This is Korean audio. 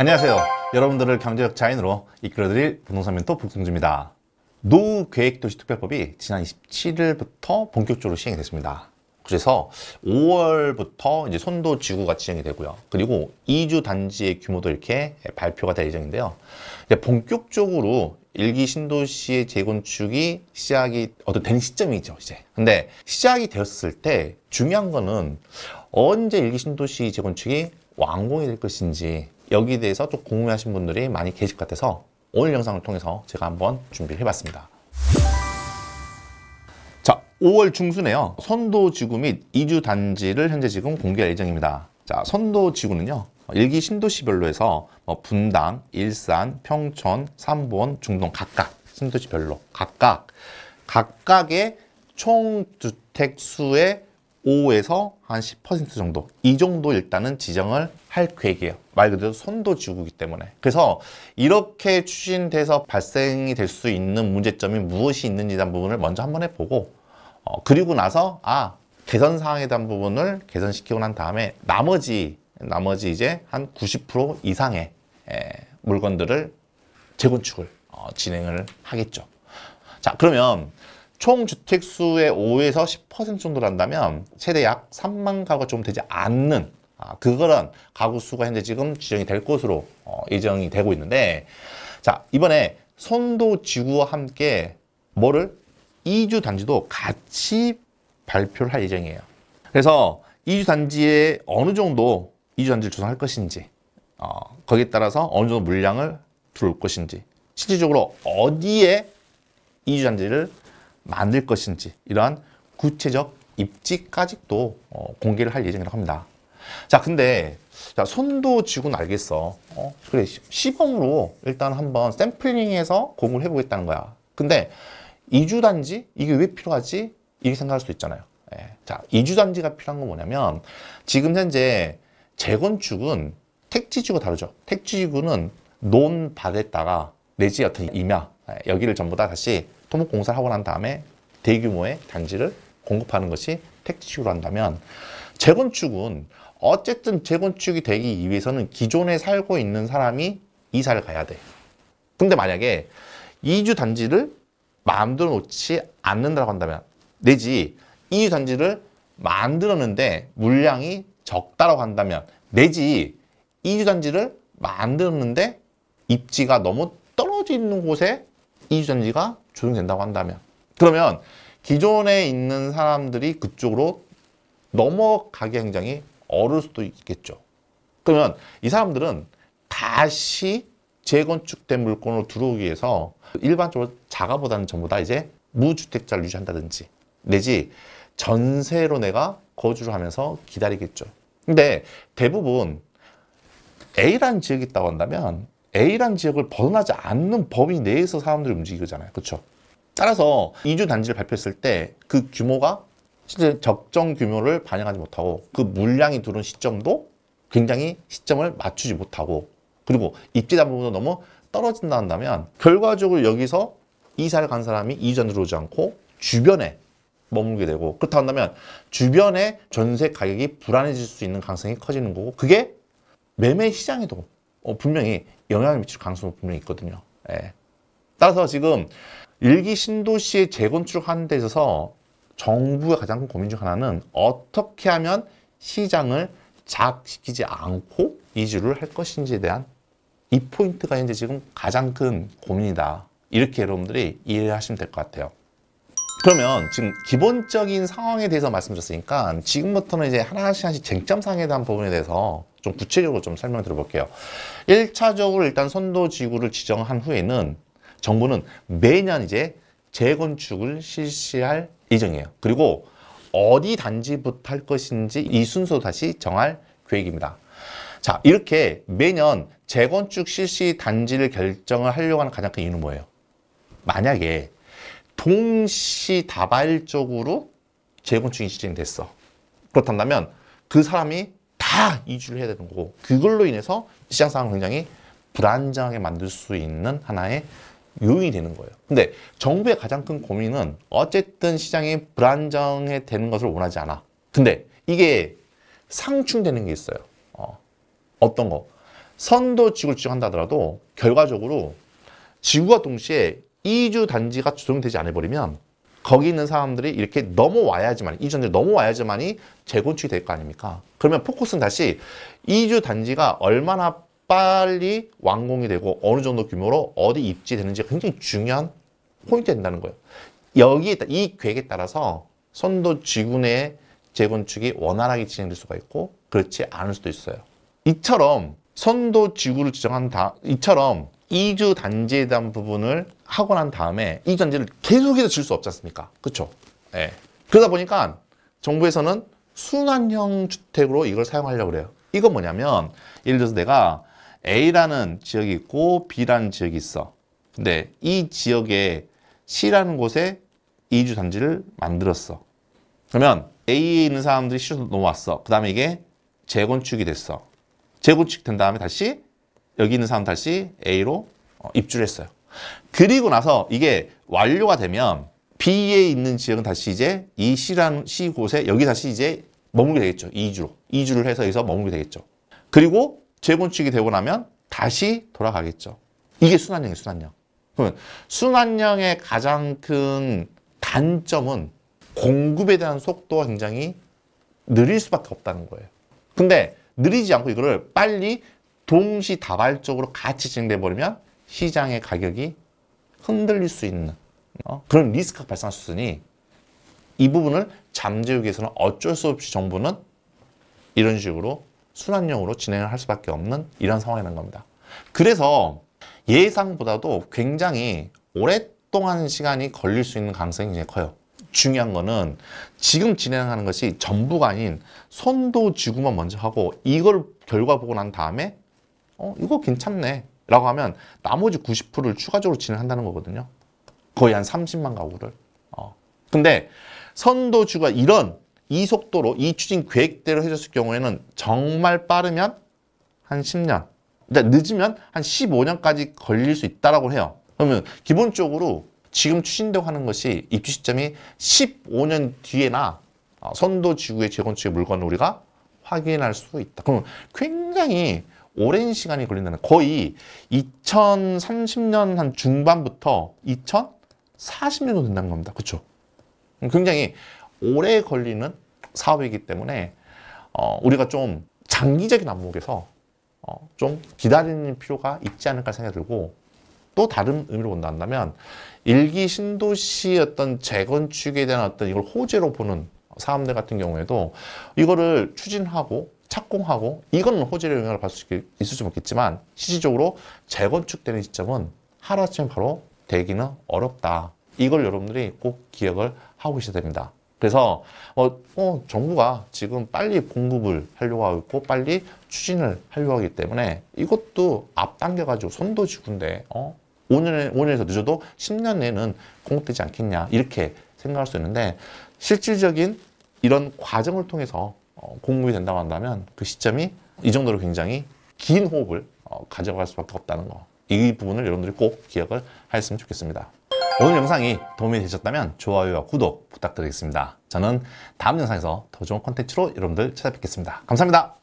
안녕하세요. 여러분들을 경제적 자인으로 이끌어드릴 부동산 멘토 북승주입니다. 노계획도시특별법이 후 지난 27일부터 본격적으로 시행이 됐습니다. 그래서 5월부터 이제 선도 지구가 지정이 되고요. 그리고 2주 단지의 규모도 이렇게 발표가 될 예정인데요. 이제 본격적으로 일기 신도시의 재건축이 시작이 어떤 된 시점이죠, 이제. 근데 시작이 되었을 때 중요한 거는 언제 일기 신도시 재건축이 완공이 될 것인지 여기에 대해서 좀 궁금해하신 분들이 많이 계실 것 같아서 오늘 영상을 통해서 제가 한번 준비 해봤습니다. 자, 5월 중순에요. 선도지구 및 이주 단지를 현재 지금 공개할 예정입니다. 자, 선도지구는요. 일기 신도시별로 해서 뭐 분당, 일산, 평촌, 삼본, 중동 각각 신도시별로 각각 각각의 총 주택 수의 5에서 한 10% 정도 이 정도 일단은 지정을 할 계획이에요 말 그대로 손도 쥐고기 때문에 그래서 이렇게 추진돼서 발생이 될 수 있는 문제점이 무엇이 있는지 대한 부분을 먼저 한번 해보고 어, 그리고 나서 아 개선 사항에 대한 부분을 개선시키고 난 다음에 나머지 나머지 이제 한 90% 이상의 에, 물건들을 재건축을 어, 진행을 하겠죠 자 그러면 총 주택수의 5에서 10% 정도 한다면 최대 약 3만 가구가 좀 되지 않는 아, 그거란 가구 수가 현재 지금 지정이 될 것으로 어, 예정이 되고 있는데 자 이번에 선도 지구와 함께 뭐를 2주 단지도 같이 발표를 할 예정이에요. 그래서 2주 단지에 어느 정도 2주 단지를 조성할 것인지 어, 거기에 따라서 어느 정도 물량을 둘 것인지 실질적으로 어디에 2주 단지를 만들 것인지 이러한 구체적 입지까지도 어, 공개를 할 예정이라고 합니다. 자 근데 자, 손도 쥐고는 알겠어. 어? 그래 시범으로 일단 한번 샘플링해서 공을 해보겠다는 거야. 근데 이주 단지 이게 왜 필요하지? 이렇게 생각할 수 있잖아요. 예. 자, 이주 단지가 필요한 건 뭐냐면 지금 현재 재건축은 택지지구 다르죠. 택지지구는 논 받았다가 내지 어떤 임야 예. 여기를 전부 다 다시 토목공사를 하고 난 다음에 대규모의 단지를 공급하는 것이 택지식으로 한다면 재건축은 어쨌든 재건축이 되기 위해서는 기존에 살고 있는 사람이 이사를 가야 돼. 근데 만약에 2주 단지를 마음대로 놓지 않는다고 한다면 내지 2주 단지를 만들었는데 물량이 적다라고 한다면 내지 2주 단지를 만들었는데 입지가 너무 떨어져 있는 곳에 2주 단지가 조정된다고 한다면 그러면 기존에 있는 사람들이 그쪽으로 넘어가기 굉장히 어려울 수도 있겠죠. 그러면 이 사람들은 다시 재건축된 물건으로 들어오기 위해서 일반적으로 자가보다는 전부 다 이제 무주택자를 유지한다든지 내지 전세로 내가 거주를 하면서 기다리겠죠. 근데 대부분 A라는 지역이 있다고 한다면 A란 지역을 벗어나지 않는 범위 내에서 사람들이 움직이잖아요. 그렇죠? 따라서 이주 단지를 발표했을 때 그 규모가 실제 적정 규모를 반영하지 못하고 그 물량이 들어온 시점도 굉장히 시점을 맞추지 못하고 그리고 입지다 부분도 너무 떨어진다 한다면 결과적으로 여기서 이사를 간 사람이 이전 들어오지 않고 주변에 머물게 되고 그렇다 한다면 주변에 전세 가격이 불안해질 수 있는 가능성이 커지는 거고 그게 매매 시장에도 어, 분명히 영향을 미칠 가능성은 분명히 있거든요. 예. 따라서 지금 일기 신도시의 재건축하는 데 있어서 정부의 가장 큰 고민 중 하나는 어떻게 하면 시장을 자극시키지 않고 이주를 할 것인지에 대한 이 포인트가 이제 지금 가장 큰 고민이다. 이렇게 여러분들이 이해하시면 될 것 같아요. 그러면 지금 기본적인 상황에 대해서 말씀드렸으니까 지금부터는 이제 하나씩 하나씩 쟁점상에 대한 부분에 대해서 좀 구체적으로 좀 설명 드려볼게요 1차적으로 일단 선도 지구를 지정한 후에는 정부는 매년 이제 재건축을 실시할 예정이에요. 그리고 어디 단지부터 할 것인지 이 순서 다시 정할 계획입니다. 자, 이렇게 매년 재건축 실시 단지를 결정을 하려고 하는 가장 큰 이유는 뭐예요? 만약에 동시다발적으로 재건축이 실행됐어. 그렇다면 그 사람이 다 이주를 해야 되는 거고 그걸로 인해서 시장 상황을 굉장히 불안정하게 만들 수 있는 하나의 요인이 되는 거예요. 근데 정부의 가장 큰 고민은 어쨌든 시장이 불안정해 되는 것을 원하지 않아. 근데 이게 상충되는 게 있어요. 어. 어떤 거? 선도 지구를 지정한다 하더라도 결과적으로 지구와 동시에 이주 단지가 조정되지 않아버리면 거기 있는 사람들이 이렇게 넘어와야지만 이전을 넘어와야지만이 재건축이 될 거 아닙니까? 그러면 포커스는 다시 이주 단지가 얼마나 빨리 완공이 되고 어느 정도 규모로 어디 입지되는지 굉장히 중요한 포인트 된다는 거예요. 여기에 이 계획에 따라서 선도 지구내 재건축이 원활하게 진행될 수가 있고 그렇지 않을 수도 있어요. 이처럼 선도 지구를 지정한 다 이처럼 2주 단지에 대한 부분을 하고 난 다음에 2주 단지를 계속해서 줄 수 없지 않습니까? 그렇죠? 예. 그러다 보니까 정부에서는 순환형 주택으로 이걸 사용하려고 그래요. 이건 뭐냐면 예를 들어서 내가 A라는 지역이 있고 B라는 지역이 있어. 근데 이 지역에 C라는 곳에 2주 단지를 만들었어. 그러면 A에 있는 사람들이 C로 넘어왔어. 그 다음에 이게 재건축이 됐어. 재건축 된 다음에 다시 여기 있는 사람 다시 A로 어, 입주를 했어요. 그리고 나서 이게 완료가 되면 B에 있는 지역은 다시 이제 이 C라는 C 곳에 여기 다시 이제 머물게 되겠죠. 2주로. 2주를 해서 여기서 머물게 되겠죠. 그리고 재건축이 되고 나면 다시 돌아가겠죠. 이게 순환형이에요, 순환형. 그러면 순환형의 가장 큰 단점은 공급에 대한 속도가 굉장히 느릴 수밖에 없다는 거예요. 근데 느리지 않고 이거를 빨리 동시다발적으로 같이 진행돼 버리면 시장의 가격이 흔들릴 수 있는 어? 그런 리스크가 발생할 수 있으니 이 부분을 잠재우기 위해서는 어쩔 수 없이 정부는 이런 식으로 순환형으로 진행을 할 수밖에 없는 이런 상황이라 겁니다. 그래서 예상보다도 굉장히 오랫동안 시간이 걸릴 수 있는 가능성이 굉장히 커요. 중요한 거는 지금 진행하는 것이 전부가 아닌 손도 지구만 먼저 하고 이걸 결과 보고 난 다음에 어, 이거 괜찮네 라고 하면 나머지 90%를 추가적으로 진행한다는 거거든요. 거의 한 30만 가구를. 어. 근데 선도주가 이런 이 속도로 이 추진 계획대로 해줬을 경우에는 정말 빠르면 한 10년 그러 그러니까 늦으면 한 15년까지 걸릴 수 있다고 라 해요 그러면 기본적으로 지금 추진되고 하는 것이 입주 시점이 15년 뒤에나 어, 선도 지구의 재건축의 물건을 우리가 확인할 수 있다 그러면 굉장히 오랜 시간이 걸린다는 거의 2030년 한 중반부터 2040년도 된다는 겁니다. 그렇죠? 굉장히 오래 걸리는 사업이기 때문에 어, 우리가 좀 장기적인 안목에서 어, 좀 기다리는 필요가 있지 않을까 생각이 들고 또 다른 의미로 본다면 일기 신도시 어떤 재건축에 대한 어떤 이걸 호재로 보는 사람들 같은 경우에도 이거를 추진하고 착공하고 이건 호재의 영향을 받을 수 있을 수 없겠지만 실질적으로 재건축되는 시점은 하루아침에 바로 되기는 어렵다. 이걸 여러분들이 꼭 기억을 하고 있어야 됩니다. 그래서 어, 어, 정부가 지금 빨리 공급을 하려고 하고 있고 빨리 추진을 하려고 하기 때문에 이것도 앞당겨가지고 손도 지군데 어? 5년에, 5년에서 늦어도 10년 내에는 공급되지 않겠냐 이렇게 생각할 수 있는데 실질적인 이런 과정을 통해서 어, 공급이 된다고 한다면 그 시점이 이 정도로 굉장히 긴 호흡을 어, 가져갈 수밖에 없다는 거. 이 부분을 여러분들이 꼭 기억을 하였으면 좋겠습니다. 오늘 영상이 도움이 되셨다면 좋아요와 구독 부탁드리겠습니다. 저는 다음 영상에서 더 좋은 컨텐츠로 여러분들 찾아뵙겠습니다. 감사합니다.